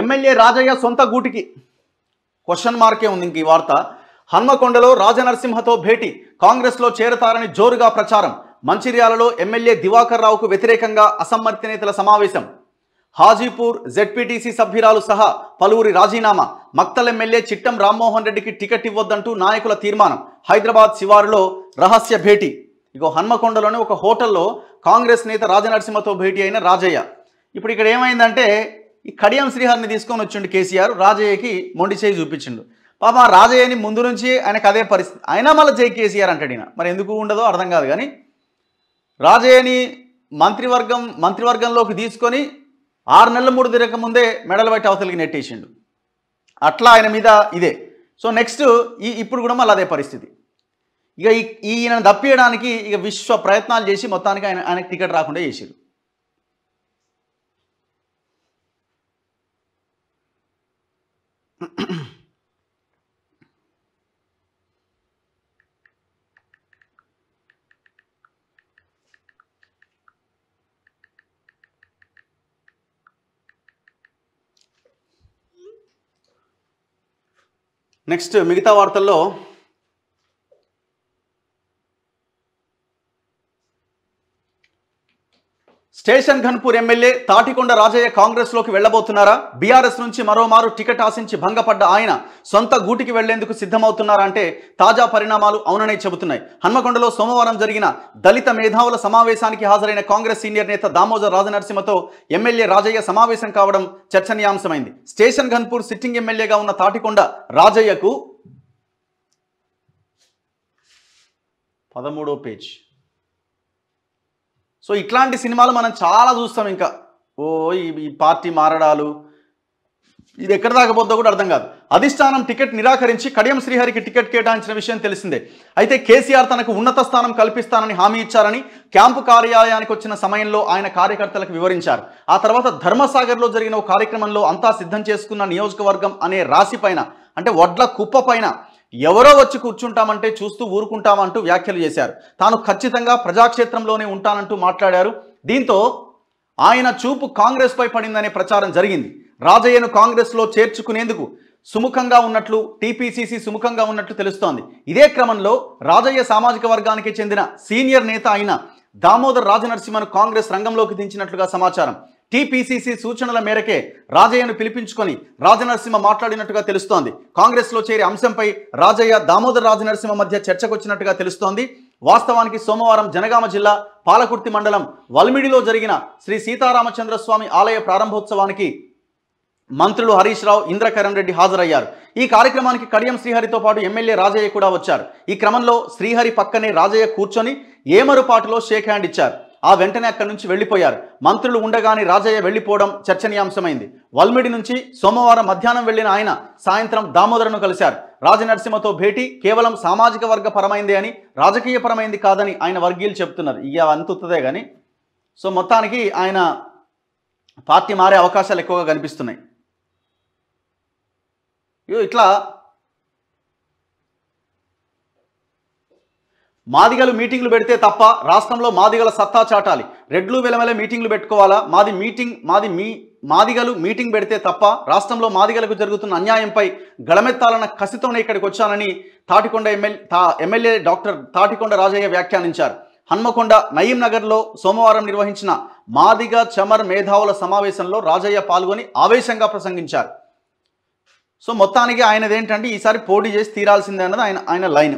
MLA Rajaiah సొంత గూటికి question మార్కే ఉంది ఇంక ఈ వార్త హన్మకొండలో రాజనరసింహతో భేటీ కాంగ్రెస్లో చేరతారని జోరుగా ప్రచారం మంచిర్యాలలో ఎమ్మెల్యే దివాకర్ రావుకు వ్యతిరేకంగా అసమ్మతి నేతల సమావేశం హాజీపూర్ జెడ్పీటీసీ సభ్యురాలు సహా పలువురి రాజీనామా మక్తల్ ఎమ్మెల్యే చిట్టం రామ్మోహన్ రెడ్డికి టికెట్ ఇవ్వద్దంటూ నాయకుల తీర్మానం హైదరాబాద్ శివారులో రహస్య భేటీ ఇగో హన్మకొండలోని ఒక హోటల్లో కాంగ్రెస్ నేత రాజనరసింహతో భేటీ అయిన రాజయ్య ఇప్పుడు ఇక్కడ ఏమైందంటే ఈ కడియం శ్రీహరిని తీసుకొని వచ్చిండు కేసీఆర్ రాజయ్యకి మొండి చేయి చూపించిండు పాప రాజయ్యని ముందు నుంచి ఆయనకు అదే పరిస్థితి అయినా మళ్ళీ జై కేసీఆర్ అంటాడు ఈయన మరి ఎందుకు ఉండదో అర్థం కాదు కానీ రాజయ్యని మంత్రివర్గం మంత్రివర్గంలోకి తీసుకొని ఆరు నెలల మూడు తిరగక ముందే మెడల్ బయట అవతలికి నెట్టేసిండు అట్లా ఆయన మీద ఇదే సో నెక్స్ట్ ఈ ఇప్పుడు కూడా మళ్ళీ అదే పరిస్థితి ఇక ఈ ఈయన దప్పియడానికి ఇక విశ్వ ప్రయత్నాలు చేసి మొత్తానికి ఆయన ఆయనకు టికెట్ రాకుండా చేసిరు నెక్స్ట్ మిగతా వార్తల్లో స్టేషన్ ఘన్పూర్ ఎమ్మెల్యే తాటికొండ రాజయ్య కాంగ్రెస్లోకి వెళ్లబోతున్నారా బీఆర్ఎస్ నుంచి మరోమారు టికెట్ ఆశించి భంగపడ్డ ఆయన సొంత గూటికి వెళ్లేందుకు సిద్ధమవుతున్నారంటే తాజా పరిణామాలు అవుననే చెబుతున్నాయి హన్మకొండలో సోమవారం జరిగిన దళిత మేధావుల సమావేశానికి హాజరైన కాంగ్రెస్ సీనియర్ నేత దామోదర్ రాజనరసింహతో ఎమ్మెల్యే రాజయ్య సమావేశం కావడం చర్చనీయాంశమైంది స్టేషన్ ఘన్పూర్ సిట్టింగ్ ఎమ్మెల్యేగా ఉన్న తాటికొండ రాజయ్యకు పదమూడో పేజ్ సో ఇట్లాంటి సినిమాలు మనం చాలా చూస్తాం ఇంకా ఓ ఈ పార్టీ మారడాలు ఇది ఎక్కడ దాకపోద్దో కూడా అర్థం కాదు అధిష్టానం టికెట్ నిరాకరించి కడియం శ్రీహరికి టికెట్ కేటాయించిన విషయం తెలిసిందే అయితే కేసీఆర్ తనకు ఉన్నత స్థానం కల్పిస్తానని హామీ ఇచ్చారని క్యాంపు కార్యాలయానికి వచ్చిన సమయంలో ఆయన కార్యకర్తలకు వివరించారు ఆ తర్వాత ధర్మసాగర్లో జరిగిన ఒక కార్యక్రమంలో అంతా సిద్ధం చేసుకున్న నియోజకవర్గం అనే రాశి పైన అంటే వడ్ల కుప్ప పైన ఎవరో వచ్చి కూర్చుంటామంటే చూస్తూ ఊరుకుంటామంటూ వ్యాఖ్యలు చేశారు తాను ఖచ్చితంగా ప్రజాక్షేత్రంలోనే ఉంటానంటూ మాట్లాడారు దీంతో ఆయన చూపు కాంగ్రెస్పై పడిందనే ప్రచారం జరిగింది రాజయ్యను కాంగ్రెస్లో చేర్చుకునేందుకు సుముఖంగా ఉన్నట్లు టీపీసీసీ సుముఖంగా ఉన్నట్లు తెలుస్తోంది ఇదే క్రమంలో రాజయ్య సామాజిక వర్గానికి చెందిన సీనియర్ నేత అయిన దామోదర్ రాజనరసింహను కాంగ్రెస్ రంగంలోకి దించినట్లుగా సమాచారం టీపీసీసీ సూచనల మేరకే రాజయ్యను పిలిపించుకొని రాజనరసింహ మాట్లాడినట్టుగా తెలుస్తోంది కాంగ్రెస్లో చేరే అంశంపై రాజయ్య దామోదర్ రాజనరసింహ మధ్య చర్చకొచ్చినట్టుగా తెలుస్తోంది వాస్తవానికి సోమవారం జనగామ జిల్లా పాలకుర్తి మండలం వల్మిడిలో జరిగిన శ్రీ సీతారామచంద్రస్వామి ఆలయ ప్రారంభోత్సవానికి మంత్రులు హరీష్ రావు ఇంద్రకరణ్ రెడ్డి హాజరయ్యారు ఈ కార్యక్రమానికి కడియం శ్రీహరితో పాటు ఎమ్మెల్యే రాజయ్య కూడా వచ్చారు ఈ క్రమంలో శ్రీహరి పక్కనే రాజయ్య కూర్చొని ఏమరుపాటులో షేక్ హ్యాండ్ ఇచ్చారు ఆ వెంటనే అక్కడి నుంచి వెళ్ళిపోయారు మంత్రులు ఉండగానే రాజయ్య వెళ్ళిపోవడం చర్చనీయాంశమైంది వల్మిడి నుంచి సోమవారం మధ్యాహ్నం వెళ్లిన ఆయన సాయంత్రం దామోదరను కలిశారు రాజనరసింహతో భేటీ కేవలం సామాజిక వర్గ పరమైందే అని రాజకీయ పరమైంది కాదని ఆయన వర్గీయులు చెప్తున్నారు ఇక అంతుతుందే కానీ సో మొత్తానికి ఆయన పార్టీ మారే అవకాశాలు ఎక్కువగా కనిపిస్తున్నాయి ఇట్లా మాదిగలు మీటింగ్లు పెడితే తప్ప రాష్ట్రంలో మాదిగల సత్తా చాటాలి రెడ్లు వెలమెల మీటింగ్లు పెట్టుకోవాలా మాది మీటింగ్ మాది మీ మాదిగలు మీటింగ్ పెడితే తప్ప రాష్ట్రంలో మాదిగలకు జరుగుతున్న అన్యాయంపై గళమెత్తాలన్న కసితోనే ఇక్కడికి వచ్చానని తాటికొండ ఎమ్మెల్యే తా ఎమ్మెల్యే డాక్టర్ తాటికొండ రాజయ్య వ్యాఖ్యానించారు హన్మకొండ నయీం నగర్లో సోమవారం నిర్వహించిన మాదిగ చమర్ మేధావుల సమావేశంలో రాజయ్య పాల్గొని ఆవేశంగా ప్రసంగించారు సో మొత్తానికి ఆయనదేంటంటే ఈసారి పోటీ చేసి తీరాల్సిందే అన్నది ఆయన ఆయన లైన్